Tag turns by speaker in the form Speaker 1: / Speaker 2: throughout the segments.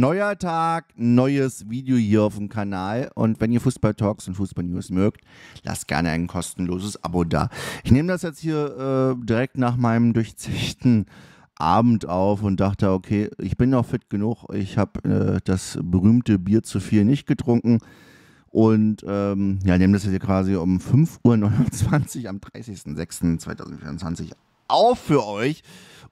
Speaker 1: Neuer Tag, neues Video hier auf dem Kanal. Und wenn ihr Fußball Talks und Fußball News mögt, lasst gerne ein kostenloses Abo da. Ich nehme das jetzt hier äh, direkt nach meinem durchzechten Abend auf und dachte, okay, ich bin noch fit genug. Ich habe äh, das berühmte Bier zu viel nicht getrunken. Und ähm, ja, nehme das jetzt hier quasi um 5.29 Uhr am 30.06.2024 auf für euch,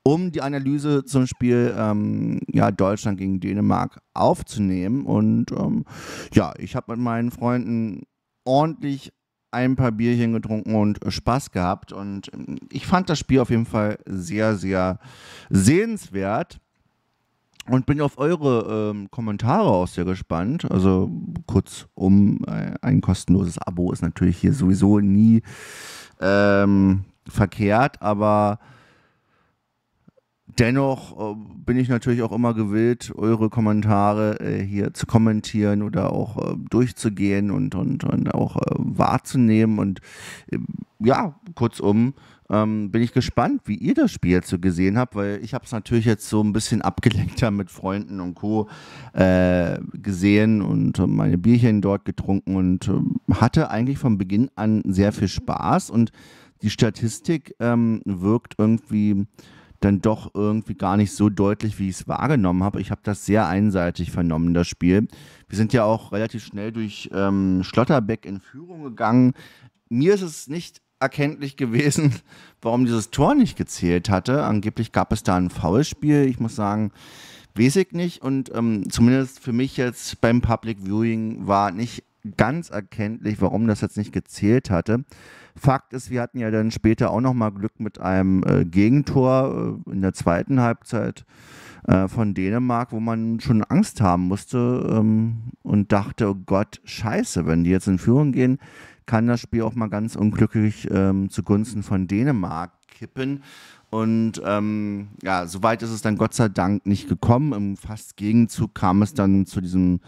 Speaker 1: um die Analyse zum Spiel ähm, ja, Deutschland gegen Dänemark aufzunehmen. Und ähm, ja, ich habe mit meinen Freunden ordentlich ein paar Bierchen getrunken und Spaß gehabt. Und ähm, ich fand das Spiel auf jeden Fall sehr, sehr sehenswert. Und bin auf eure ähm, Kommentare auch sehr gespannt. Also kurzum, äh, ein kostenloses Abo ist natürlich hier sowieso nie ähm, verkehrt, aber dennoch äh, bin ich natürlich auch immer gewillt, eure Kommentare äh, hier zu kommentieren oder auch äh, durchzugehen und, und, und auch wahrzunehmen. Und ähm, ja, kurzum, ähm, bin ich gespannt, wie ihr das Spiel jetzt so gesehen habt, weil ich habe es natürlich jetzt so ein bisschen abgelenkter mit Freunden und Co. Äh, gesehen und meine Bierchen dort getrunken und ähm, hatte eigentlich von Beginn an sehr viel Spaß und die Statistik ähm, wirkt irgendwie dann doch irgendwie gar nicht so deutlich, wie ich es wahrgenommen habe. Ich habe das sehr einseitig vernommen, das Spiel. Wir sind ja auch relativ schnell durch ähm, Schlotterbeck in Führung gegangen. Mir ist es nicht erkenntlich gewesen, warum dieses Tor nicht gezählt hatte. Angeblich gab es da ein Foulspiel. Ich muss sagen, weiß ich nicht. Und ähm, zumindest für mich jetzt beim Public Viewing war nicht ganz erkenntlich, warum das jetzt nicht gezählt hatte. Fakt ist, wir hatten ja dann später auch nochmal Glück mit einem äh, Gegentor äh, in der zweiten Halbzeit äh, von Dänemark, wo man schon Angst haben musste ähm, und dachte, oh Gott, scheiße, wenn die jetzt in Führung gehen, kann das Spiel auch mal ganz unglücklich ähm, zugunsten von Dänemark kippen. Und ähm, ja, soweit ist es dann Gott sei Dank nicht gekommen. Im fast Gegenzug kam es dann zu diesem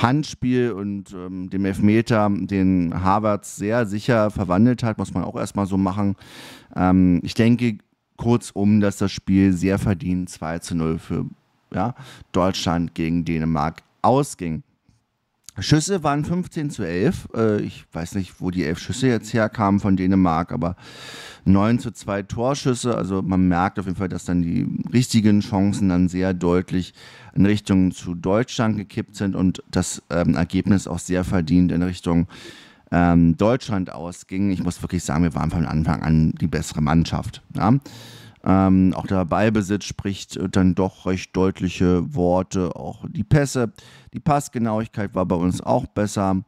Speaker 1: Handspiel und ähm, dem Elfmeter, den Havertz sehr sicher verwandelt hat, muss man auch erstmal so machen. Ähm, ich denke kurzum, dass das Spiel sehr verdient 2 zu 0 für ja, Deutschland gegen Dänemark ausging. Schüsse waren 15 zu 11. Äh, ich weiß nicht, wo die elf Schüsse jetzt herkamen von Dänemark, aber 9 zu 2 Torschüsse. Also man merkt auf jeden Fall, dass dann die richtigen Chancen dann sehr deutlich in Richtung zu Deutschland gekippt sind und das ähm, Ergebnis auch sehr verdient in Richtung ähm, Deutschland ausging. Ich muss wirklich sagen, wir waren von Anfang an die bessere Mannschaft. Ja? Ähm, auch der Ballbesitz spricht äh, dann doch recht deutliche Worte. Auch die Pässe, die Passgenauigkeit war bei uns auch besser.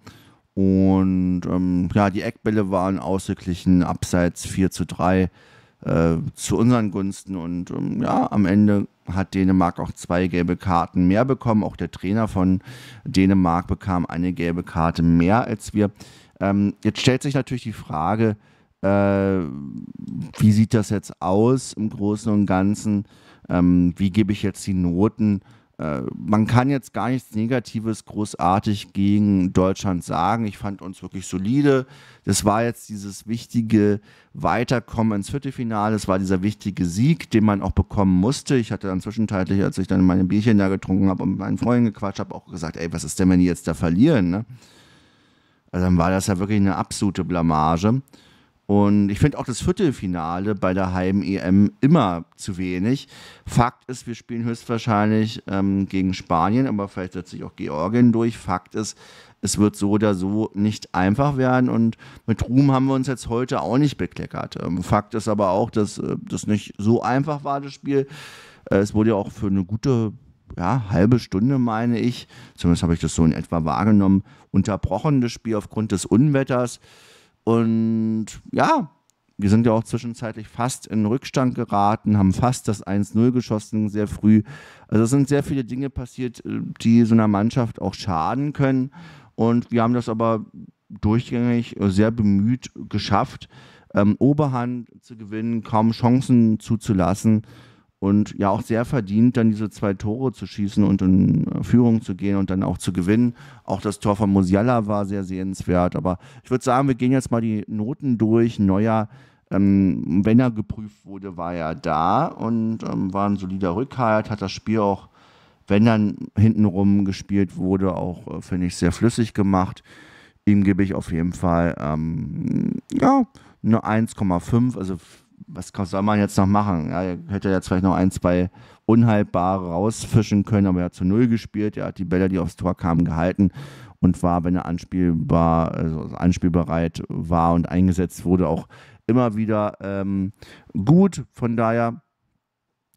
Speaker 1: Und ähm, ja, die Eckbälle waren ausgeglichen, abseits 4 zu 3 äh, zu unseren Gunsten. Und ähm, ja, am Ende hat Dänemark auch zwei gelbe Karten mehr bekommen. Auch der Trainer von Dänemark bekam eine gelbe Karte mehr als wir. Ähm, jetzt stellt sich natürlich die Frage, äh, wie sieht das jetzt aus im Großen und Ganzen? Ähm, wie gebe ich jetzt die Noten? Äh, man kann jetzt gar nichts Negatives großartig gegen Deutschland sagen. Ich fand uns wirklich solide. Das war jetzt dieses wichtige Weiterkommen ins Viertelfinale. Das war dieser wichtige Sieg, den man auch bekommen musste. Ich hatte dann zwischenzeitlich, als ich dann meine Bierchen da getrunken habe und mit meinen Freunden gequatscht habe, auch gesagt, ey, was ist denn, wenn die jetzt da verlieren? Ne? Also dann war das ja wirklich eine absolute Blamage. Und ich finde auch das Viertelfinale bei der halben em immer zu wenig. Fakt ist, wir spielen höchstwahrscheinlich ähm, gegen Spanien, aber vielleicht setzt sich auch Georgien durch. Fakt ist, es wird so oder so nicht einfach werden. Und mit Ruhm haben wir uns jetzt heute auch nicht bekleckert. Ähm, Fakt ist aber auch, dass äh, das nicht so einfach war, das Spiel. Äh, es wurde ja auch für eine gute ja, halbe Stunde, meine ich, zumindest habe ich das so in etwa wahrgenommen, unterbrochen, das Spiel aufgrund des Unwetters. Und ja, wir sind ja auch zwischenzeitlich fast in Rückstand geraten, haben fast das 1-0 geschossen, sehr früh. Also es sind sehr viele Dinge passiert, äh, die so einer Mannschaft auch schaden können. Und wir haben das aber durchgängig äh, sehr bemüht geschafft, ähm, Oberhand zu gewinnen, kaum Chancen zuzulassen und ja auch sehr verdient, dann diese zwei Tore zu schießen und in äh, Führung zu gehen und dann auch zu gewinnen. Auch das Tor von Musiala war sehr sehenswert. Aber ich würde sagen, wir gehen jetzt mal die Noten durch. Neuer, ähm, wenn er geprüft wurde, war er da und ähm, war ein solider Rückhalt, hat das Spiel auch, wenn dann hintenrum gespielt wurde, auch, äh, finde ich, sehr flüssig gemacht. Ihm gebe ich auf jeden Fall ähm, ja, eine 1,5, also was soll man jetzt noch machen? Ja, er hätte jetzt vielleicht noch ein, zwei Unhaltbare rausfischen können, aber er hat zu Null gespielt. Er hat die Bälle, die aufs Tor kamen, gehalten und war, wenn er anspielbar, also anspielbereit war und eingesetzt wurde, auch immer wieder ähm, gut. Von daher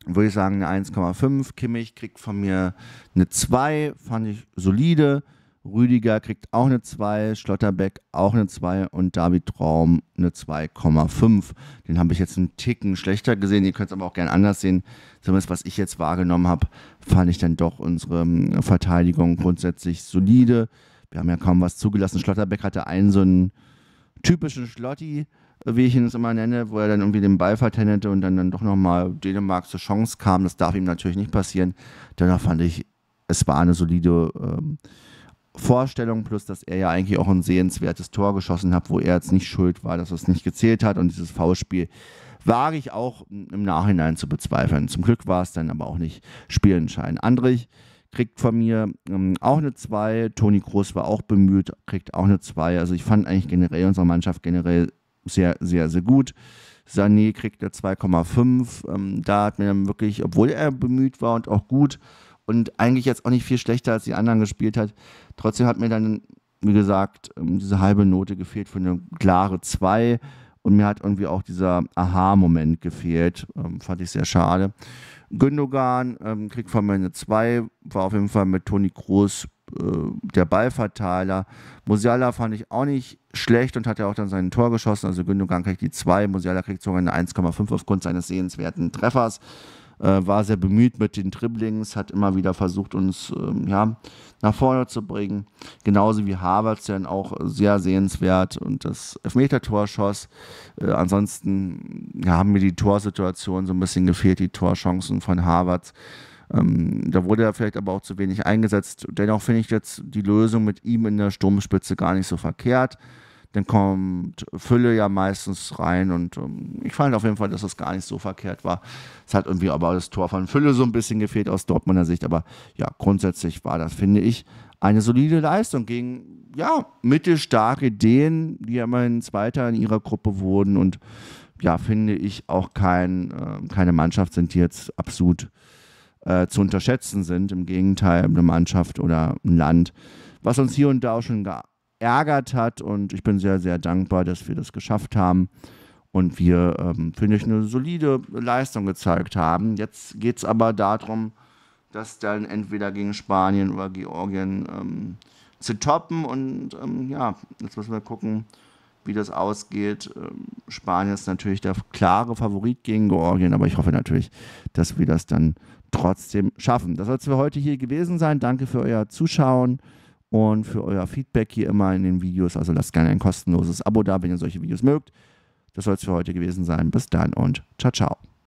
Speaker 1: würde ich sagen eine 1,5. Kimmich kriegt von mir eine 2, fand ich solide. Rüdiger kriegt auch eine 2, Schlotterbeck auch eine 2 und David Traum eine 2,5. Den habe ich jetzt einen Ticken schlechter gesehen. Ihr könnt es aber auch gerne anders sehen. Zumindest was ich jetzt wahrgenommen habe, fand ich dann doch unsere ähm, Verteidigung grundsätzlich solide. Wir haben ja kaum was zugelassen. Schlotterbeck hatte einen so einen typischen Schlotti, wie ich ihn es immer nenne, wo er dann irgendwie den Ball vertendete und dann, dann doch nochmal Dänemark zur Chance kam. Das darf ihm natürlich nicht passieren. Dennoch fand ich, es war eine solide. Ähm, Vorstellung, plus dass er ja eigentlich auch ein sehenswertes Tor geschossen hat, wo er jetzt nicht schuld war, dass er es nicht gezählt hat. Und dieses V-Spiel wage ich auch im Nachhinein zu bezweifeln. Zum Glück war es dann aber auch nicht spielentscheidend. Andrich kriegt von mir ähm, auch eine 2. Toni Groß war auch bemüht, kriegt auch eine 2. Also ich fand eigentlich generell unsere Mannschaft generell sehr, sehr, sehr gut. Sané kriegt eine 2,5. Ähm, da hat mir dann wirklich, obwohl er bemüht war und auch gut, und eigentlich jetzt auch nicht viel schlechter als die anderen gespielt hat. Trotzdem hat mir dann, wie gesagt, ähm, diese halbe Note gefehlt für eine klare 2 und mir hat irgendwie auch dieser Aha-Moment gefehlt. Ähm, fand ich sehr schade. Gündogan ähm, kriegt von mir eine 2, war auf jeden Fall mit Toni Kroos äh, der Ballverteiler. Musiala fand ich auch nicht schlecht und hat ja auch dann sein Tor geschossen. Also Gündogan kriegt die 2, Musiala kriegt sogar eine 1,5 aufgrund seines sehenswerten Treffers äh, war sehr bemüht mit den Dribblings, hat immer wieder versucht, uns ähm, ja, nach vorne zu bringen. Genauso wie Havertz, dann auch sehr sehenswert und das Elfmeter-Tor schoss. Äh, ansonsten ja, haben mir die Torsituationen so ein bisschen gefehlt, die Torchancen von Harvards. Ähm, da wurde er vielleicht aber auch zu wenig eingesetzt. Dennoch finde ich jetzt die Lösung mit ihm in der Sturmspitze gar nicht so verkehrt dann kommt Fülle ja meistens rein und um, ähm, ich fand auf jeden Fall, dass das gar nicht so verkehrt war. Es hat irgendwie aber das Tor von Fülle so ein bisschen gefehlt aus Dortmunder Sicht, aber ja, grundsätzlich war das, finde ich, eine solide Leistung gegen, ja, mittelstarke Ideen, die ja immerhin Zweiter in ihrer Gruppe wurden und ja, finde ich auch kein, äh, keine Mannschaft sind, die jetzt absolut äh, zu unterschätzen sind. Im Gegenteil, eine Mannschaft oder ein Land, was uns hier und da auch schon geärgert hat. Und ich bin sehr, sehr dankbar, dass wir das geschafft haben und wir, ähm, finde ich, eine solide Leistung gezeigt haben. Jetzt geht es aber darum, das dann entweder gegen Spanien oder Georgien ähm, zu toppen. Und ähm, ja, jetzt müssen wir gucken, wie das ausgeht. Ähm, Spanien ist natürlich der klare Favorit gegen Georgien, aber ich hoffe natürlich, dass wir das dann trotzdem schaffen. Das soll es für heute hier gewesen sein. Danke für euer Zuschauen und für euer Feedback hier immer in den Videos. Also lasst gerne ein kostenloses Abo da, wenn ihr solche Videos mögt. Das soll es für heute gewesen sein. Bis dann und ciao, ciao.